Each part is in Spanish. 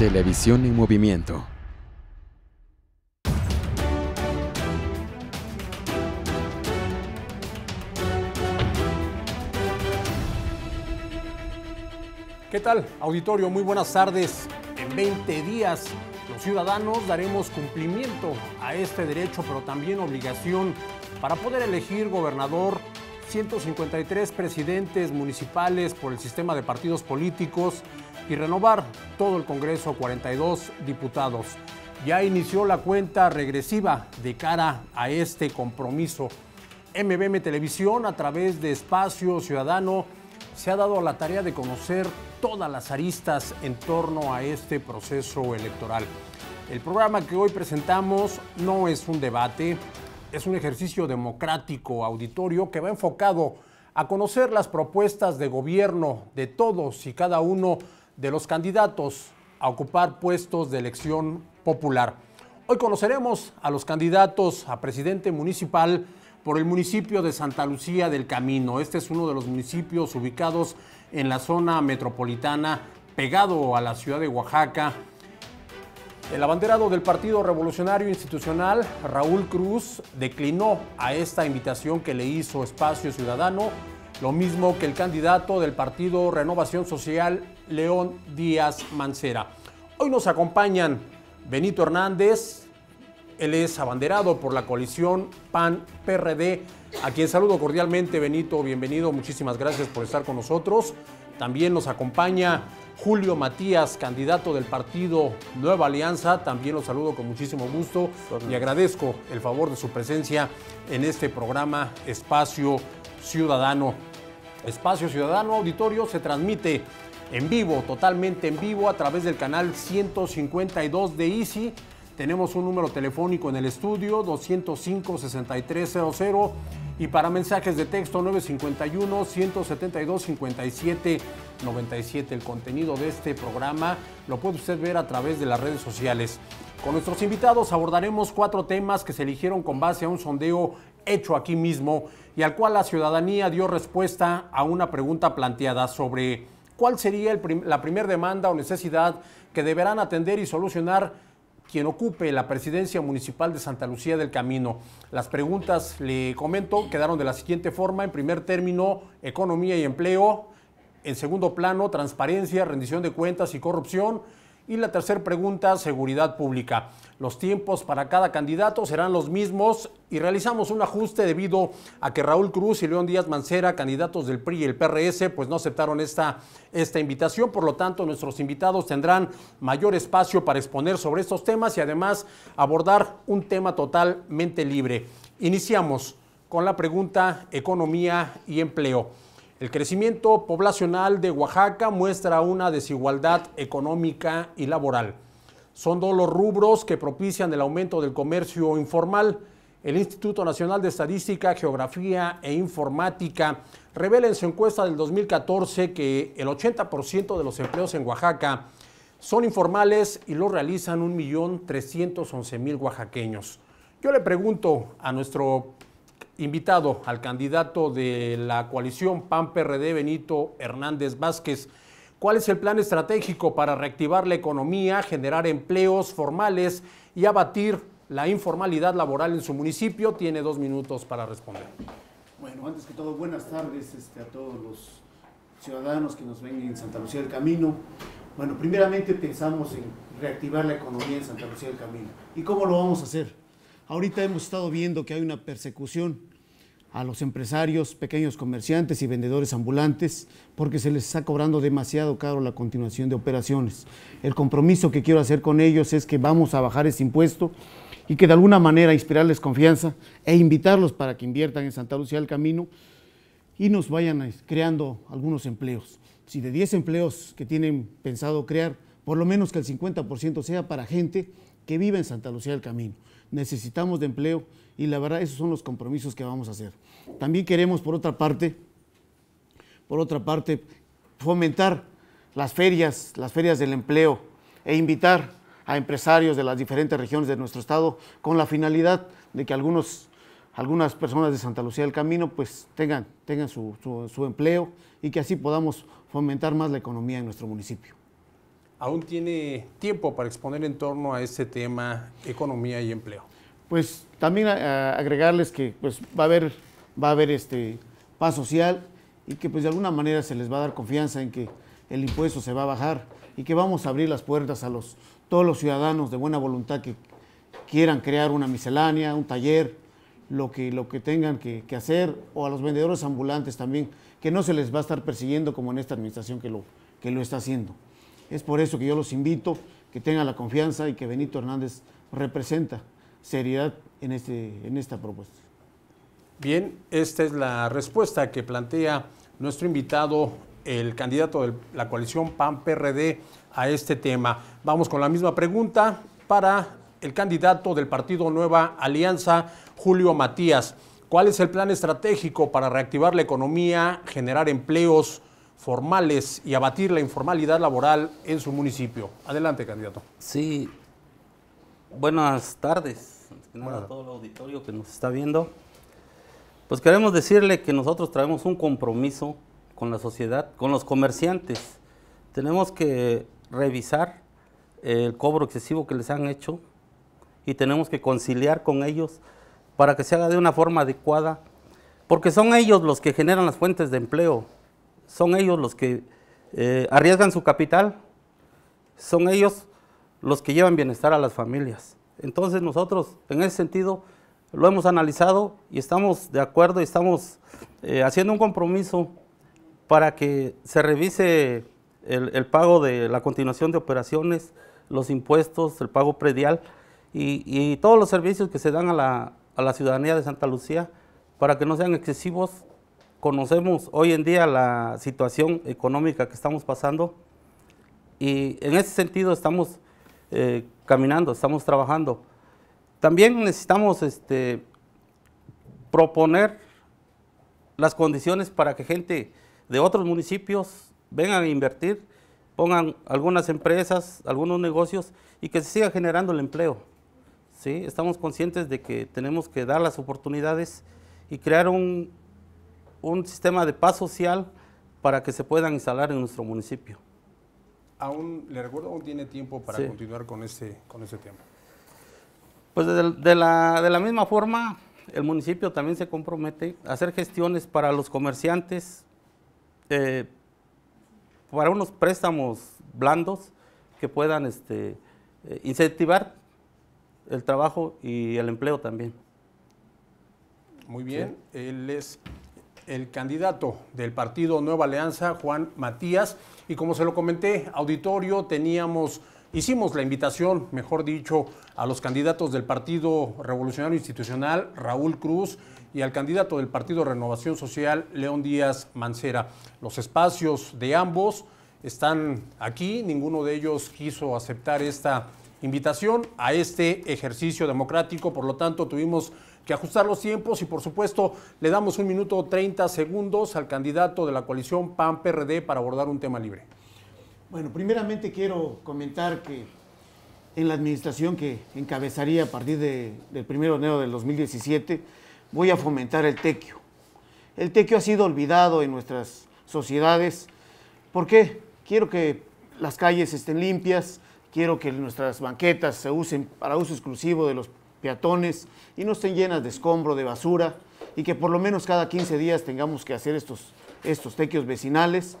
Televisión en movimiento. ¿Qué tal, auditorio? Muy buenas tardes. En 20 días, los ciudadanos daremos cumplimiento a este derecho, pero también obligación para poder elegir gobernador, 153 presidentes municipales por el sistema de partidos políticos, y renovar todo el Congreso, 42 diputados. Ya inició la cuenta regresiva de cara a este compromiso. MBM Televisión, a través de Espacio Ciudadano, se ha dado la tarea de conocer todas las aristas en torno a este proceso electoral. El programa que hoy presentamos no es un debate, es un ejercicio democrático auditorio que va enfocado a conocer las propuestas de gobierno de todos y cada uno de los candidatos a ocupar puestos de elección popular. Hoy conoceremos a los candidatos a presidente municipal por el municipio de Santa Lucía del Camino. Este es uno de los municipios ubicados en la zona metropolitana, pegado a la ciudad de Oaxaca. El abanderado del Partido Revolucionario Institucional, Raúl Cruz, declinó a esta invitación que le hizo Espacio Ciudadano, lo mismo que el candidato del Partido Renovación Social, León Díaz Mancera. Hoy nos acompañan Benito Hernández, él es abanderado por la coalición PAN-PRD, a quien saludo cordialmente, Benito, bienvenido, muchísimas gracias por estar con nosotros. También nos acompaña Julio Matías, candidato del partido Nueva Alianza. También lo saludo con muchísimo gusto y agradezco el favor de su presencia en este programa Espacio Ciudadano. Espacio Ciudadano Auditorio se transmite en vivo, totalmente en vivo a través del canal 152 de Easy. Tenemos un número telefónico en el estudio 205-6300 y para mensajes de texto 951-172-5797. El contenido de este programa lo puede usted ver a través de las redes sociales. Con nuestros invitados abordaremos cuatro temas que se eligieron con base a un sondeo hecho aquí mismo y al cual la ciudadanía dio respuesta a una pregunta planteada sobre ¿Cuál sería la primera demanda o necesidad que deberán atender y solucionar quien ocupe la presidencia municipal de Santa Lucía del Camino? Las preguntas, le comento, quedaron de la siguiente forma. En primer término, economía y empleo. En segundo plano, transparencia, rendición de cuentas y corrupción. Y la tercera pregunta, seguridad pública. Los tiempos para cada candidato serán los mismos y realizamos un ajuste debido a que Raúl Cruz y León Díaz Mancera, candidatos del PRI y el PRS, pues no aceptaron esta, esta invitación. Por lo tanto, nuestros invitados tendrán mayor espacio para exponer sobre estos temas y además abordar un tema totalmente libre. Iniciamos con la pregunta economía y empleo. El crecimiento poblacional de Oaxaca muestra una desigualdad económica y laboral. Son dos los rubros que propician el aumento del comercio informal. El Instituto Nacional de Estadística, Geografía e Informática revela en su encuesta del 2014 que el 80% de los empleos en Oaxaca son informales y lo realizan 1.311.000 oaxaqueños. Yo le pregunto a nuestro invitado al candidato de la coalición PAN-PRD, Benito Hernández Vázquez. ¿Cuál es el plan estratégico para reactivar la economía, generar empleos formales y abatir la informalidad laboral en su municipio? Tiene dos minutos para responder. Bueno, antes que todo, buenas tardes este, a todos los ciudadanos que nos ven en Santa Lucía del Camino. Bueno, primeramente pensamos en reactivar la economía en Santa Lucía del Camino. ¿Y cómo lo vamos a hacer? Ahorita hemos estado viendo que hay una persecución a los empresarios, pequeños comerciantes y vendedores ambulantes, porque se les está cobrando demasiado caro la continuación de operaciones. El compromiso que quiero hacer con ellos es que vamos a bajar ese impuesto y que de alguna manera inspirarles confianza e invitarlos para que inviertan en Santa Lucía el Camino y nos vayan creando algunos empleos. Si de 10 empleos que tienen pensado crear, por lo menos que el 50% sea para gente que vive en Santa Lucía del Camino. Necesitamos de empleo y la verdad esos son los compromisos que vamos a hacer. También queremos, por otra parte, por otra parte, fomentar las ferias, las ferias del empleo e invitar a empresarios de las diferentes regiones de nuestro estado con la finalidad de que algunos, algunas personas de Santa Lucía del Camino pues tengan, tengan su, su empleo y que así podamos fomentar más la economía en nuestro municipio aún tiene tiempo para exponer en torno a este tema economía y empleo. Pues también agregarles que pues va a haber va a haber este paz social y que pues de alguna manera se les va a dar confianza en que el impuesto se va a bajar y que vamos a abrir las puertas a los todos los ciudadanos de buena voluntad que quieran crear una miscelánea, un taller, lo que, lo que tengan que, hacer, o a los vendedores ambulantes también, que no se les va a estar persiguiendo como en esta administración que lo, que lo está haciendo. Es por eso que yo los invito, que tengan la confianza y que Benito Hernández representa seriedad en, este, en esta propuesta. Bien, esta es la respuesta que plantea nuestro invitado, el candidato de la coalición PAN-PRD a este tema. Vamos con la misma pregunta para el candidato del partido Nueva Alianza, Julio Matías. ¿Cuál es el plan estratégico para reactivar la economía, generar empleos, formales y abatir la informalidad laboral en su municipio. Adelante, candidato. Sí, buenas tardes a todo el auditorio que nos está viendo. Pues queremos decirle que nosotros traemos un compromiso con la sociedad, con los comerciantes. Tenemos que revisar el cobro excesivo que les han hecho y tenemos que conciliar con ellos para que se haga de una forma adecuada, porque son ellos los que generan las fuentes de empleo son ellos los que eh, arriesgan su capital, son ellos los que llevan bienestar a las familias. Entonces nosotros en ese sentido lo hemos analizado y estamos de acuerdo y estamos eh, haciendo un compromiso para que se revise el, pago de la continuación de operaciones, los impuestos, el pago predial y, todos los servicios que se dan a la, a la ciudadanía de Santa Lucía para que no sean excesivos conocemos hoy en día la situación económica que estamos pasando y en ese sentido estamos eh, caminando, estamos trabajando. También necesitamos este, proponer las condiciones para que gente de otros municipios vengan a invertir, pongan algunas empresas, algunos negocios y que se siga generando el empleo. ¿sí? Estamos conscientes de que tenemos que dar las oportunidades y crear un, un sistema de paz social para que se puedan instalar en nuestro municipio. ¿Aún, le recuerdo, aún tiene tiempo para continuar con ese, con ese tema? Pues de, la, de la misma forma, el municipio también se compromete a hacer gestiones para los comerciantes, eh, para unos préstamos blandos que puedan este, eh, incentivar el trabajo y el empleo también. Muy bien, él es el candidato del partido Nueva Alianza, Juan Matías. Y como se lo comenté, auditorio, teníamos, hicimos la invitación, mejor dicho, a los candidatos del Partido Revolucionario Institucional, Raúl Cruz, y al candidato del Partido Renovación Social, León Díaz Mancera. Los espacios de ambos están aquí, ninguno de ellos quiso aceptar esta invitación a este ejercicio democrático, por lo tanto tuvimos ajustar los tiempos y por supuesto le damos un minuto 30 segundos al candidato de la coalición PAN-PRD para abordar un tema libre. Bueno, primeramente quiero comentar que en la administración que encabezaría a partir del 1 de enero del 2017 voy a fomentar el tequio. El tequio ha sido olvidado en nuestras sociedades. ¿Por qué? Quiero que las calles estén limpias, quiero que nuestras banquetas se usen para uso exclusivo de los peatones y no estén llenas de escombro, de basura y que por lo menos cada 15 días tengamos que hacer estos, estos tequios vecinales,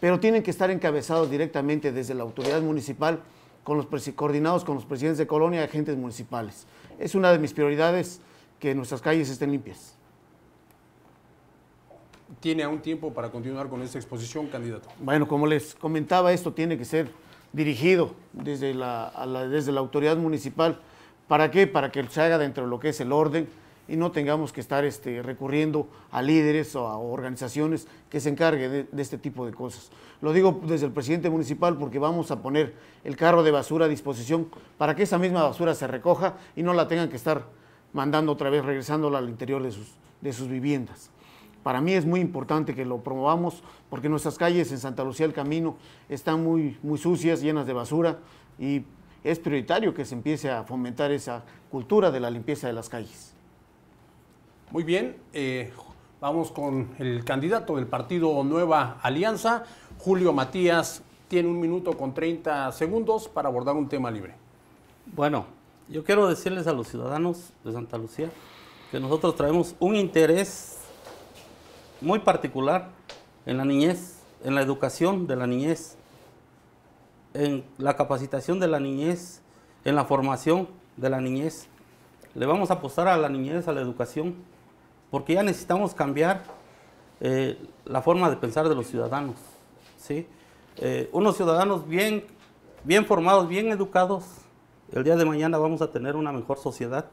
pero tienen que estar encabezados directamente desde la autoridad municipal, con los coordinados con los presidentes de colonia y agentes municipales. Es una de mis prioridades que nuestras calles estén limpias. ¿Tiene aún tiempo para continuar con esta exposición, candidato? Bueno, como les comentaba, esto tiene que ser dirigido desde desde la autoridad municipal. ¿Para qué? Para que se haga dentro de lo que es el orden y no tengamos que estar este, recurriendo a líderes o a organizaciones que se encarguen de, este tipo de cosas. Lo digo desde el presidente municipal porque vamos a poner el carro de basura a disposición para que esa misma basura se recoja y no la tengan que estar mandando otra vez, regresándola al interior de sus, viviendas. Para mí es muy importante que lo promovamos porque nuestras calles en Santa Lucía del Camino están muy, muy sucias, llenas de basura y es prioritario que se empiece a fomentar esa cultura de la limpieza de las calles. Muy bien, eh, vamos con el candidato del partido Nueva Alianza, Julio Matías, tiene un minuto con 30 segundos para abordar un tema libre. Bueno, yo quiero decirles a los ciudadanos de Santa Lucía que nosotros traemos un interés muy particular en la niñez, en la educación de la niñez en la capacitación de la niñez, en la formación de la niñez. Le vamos a apostar a la niñez, a la educación, porque ya necesitamos cambiar eh, la forma de pensar de los ciudadanos. ¿sí? Eh, unos ciudadanos bien, bien formados, bien educados, el día de mañana vamos a tener una mejor sociedad,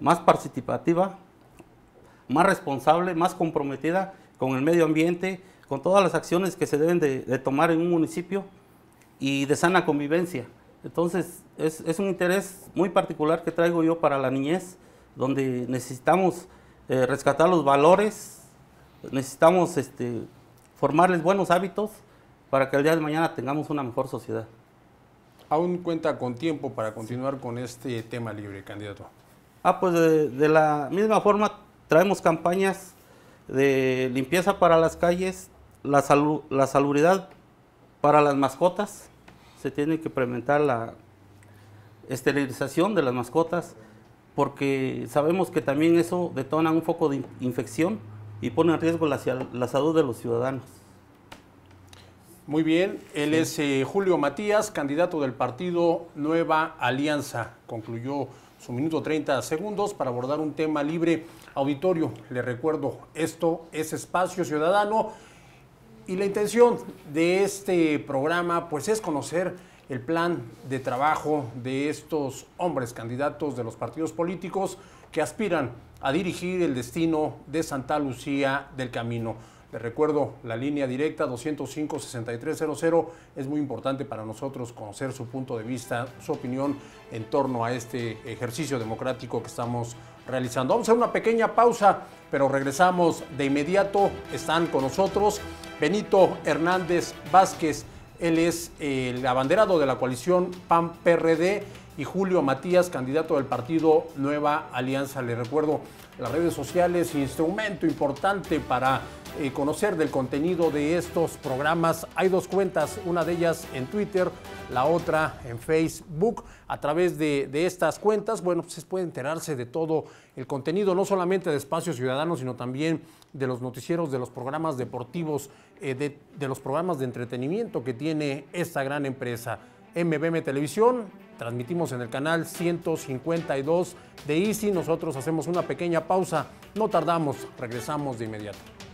más participativa, más responsable, más comprometida con el medio ambiente, con todas las acciones que se deben de tomar en un municipio y de sana convivencia. Entonces, es, es, un interés muy particular que traigo yo para la niñez, donde necesitamos eh, rescatar los valores, necesitamos este, formarles buenos hábitos para que el día de mañana tengamos una mejor sociedad. ¿Aún cuenta con tiempo para continuar con este tema libre, candidato? Ah, pues de, la misma forma traemos campañas de limpieza para las calles, la, salud, la salubridad para las mascotas se tiene que implementar la esterilización de las mascotas porque sabemos que también eso detona un foco de infección y pone en riesgo la, salud de los ciudadanos. Muy bien, él es eh, Julio Matías, candidato del partido Nueva Alianza. Concluyó su minuto 30 segundos para abordar un tema libre auditorio. Le recuerdo, esto es Espacio Ciudadano. Y la intención de este programa pues es conocer el plan de trabajo de estos hombres candidatos de los partidos políticos que aspiran a dirigir el destino de Santa Lucía del Camino. Les recuerdo la línea directa 205-6300. Es muy importante para nosotros conocer su punto de vista, su opinión en torno a este ejercicio democrático que estamos realizando. Vamos a hacer una pequeña pausa, pero regresamos de inmediato. Están con nosotros Benito Hernández Vázquez, él es eh, el abanderado de la coalición PAN-PRD y Julio Matías, candidato del partido Nueva Alianza. Le recuerdo las redes sociales, instrumento importante para eh, conocer del contenido de estos programas. Hay dos cuentas, una de ellas en Twitter, la otra en Facebook. A través de, estas cuentas, bueno, pues se puede enterarse de todo el contenido, no solamente de Espacios Ciudadanos, sino también de los noticieros, de los programas deportivos, eh, de, de, los programas de entretenimiento que tiene esta gran empresa. MBM Televisión, transmitimos en el canal 152 de Easy. Nosotros hacemos una pequeña pausa, no tardamos, regresamos de inmediato.